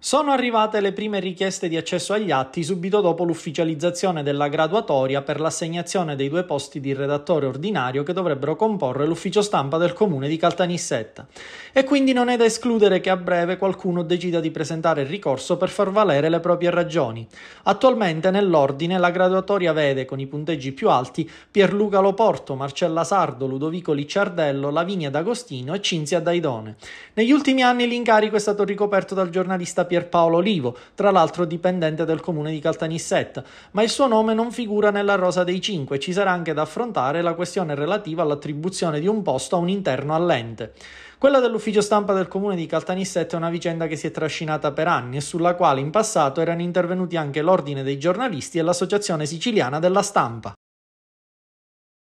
Sono arrivate le prime richieste di accesso agli atti subito dopo l'ufficializzazione della graduatoria per l'assegnazione dei due posti di redattore ordinario che dovrebbero comporre l'ufficio stampa del comune di Caltanissetta. E quindi non è da escludere che a breve qualcuno decida di presentare il ricorso per far valere le proprie ragioni. Attualmente nell'ordine la graduatoria vede con i punteggi più alti Pierluca Loporto, Marcella Sardo, Ludovico Licciardello, Lavinia D'Agostino e Cinzia Daidone. Negli ultimi anni l'incarico è stato ricoperto dal giornalista Pierpaolo Livo, tra l'altro dipendente del comune di Caltanissetta, ma il suo nome non figura nella rosa dei cinque e ci sarà anche da affrontare la questione relativa all'attribuzione di un posto a un interno all'ente. Quella dell'ufficio stampa del comune di Caltanissetta è una vicenda che si è trascinata per anni e sulla quale in passato erano intervenuti anche l'Ordine dei giornalisti e l'Associazione siciliana della stampa.